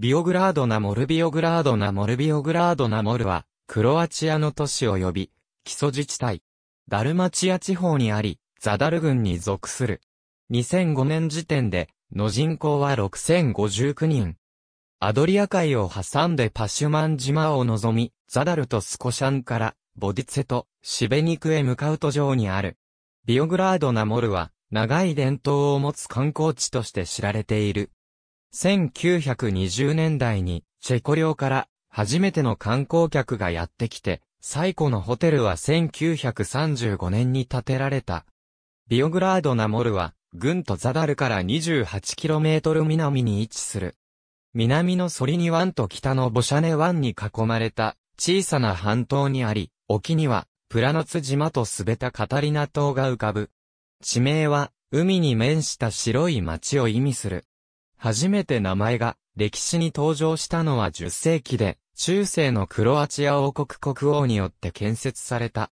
ビオグラードナモルビオグラードナモルビオグラードナモルは、クロアチアの都市及び、基礎自治体。ダルマチア地方にあり、ザダル郡に属する。2005年時点で、の人口は6059人。アドリア海を挟んでパシュマン島を望み、ザダルとスコシャンから、ボディツェとシベニクへ向かう途上にある。ビオグラードナモルは、長い伝統を持つ観光地として知られている。1920年代にチェコ領から初めての観光客がやってきて、最古のホテルは1935年に建てられた。ビオグラードナモルは、軍とザダルから 28km 南に位置する。南のソリニ湾と北のボシャネ湾に囲まれた小さな半島にあり、沖にはプラノツ島とスベタカタリナ島が浮かぶ。地名は海に面した白い町を意味する。初めて名前が歴史に登場したのは10世紀で、中世のクロアチア王国国王によって建設された。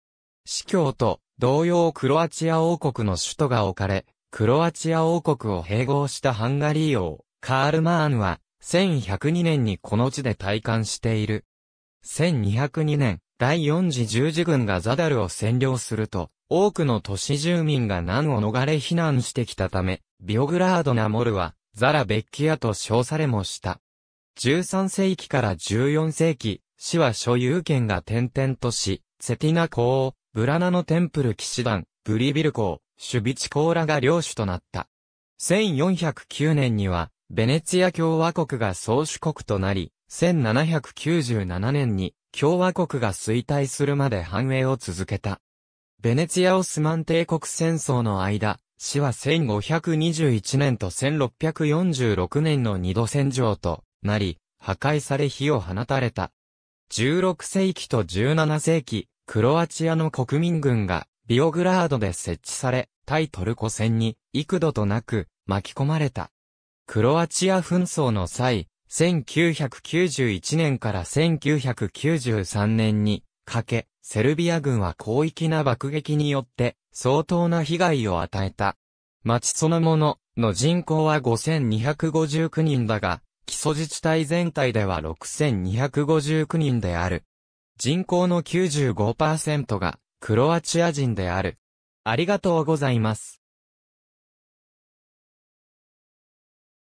司教と同様クロアチア王国の首都が置かれ、クロアチア王国を併合したハンガリー王、カール・マーンは、1102年にこの地で退官している。1202年、第四次十字軍がザダルを占領すると、多くの都市住民が難を逃れ避難してきたため、ビオグラード・ナモルは、ザラベッキアと称されもした。13世紀から14世紀、市は所有権が転々とし、セティナ公、ブラナのテンプル騎士団、ブリビル公、シュビチ公らが領主となった。1409年には、ベネツィア共和国が宗主国となり、1797年に共和国が衰退するまで繁栄を続けた。ベネツィアオスマン帝国戦争の間、死は1521年と1646年の二度戦場となり、破壊され火を放たれた。16世紀と17世紀、クロアチアの国民軍がビオグラードで設置され、対トルコ戦に幾度となく巻き込まれた。クロアチア紛争の際、1991年から1993年にかけ、セルビア軍は広域な爆撃によって相当な被害を与えた。町そのものの人口は5259人だが、基礎自治体全体では6259人である。人口の95%がクロアチア人である。ありがとうございます。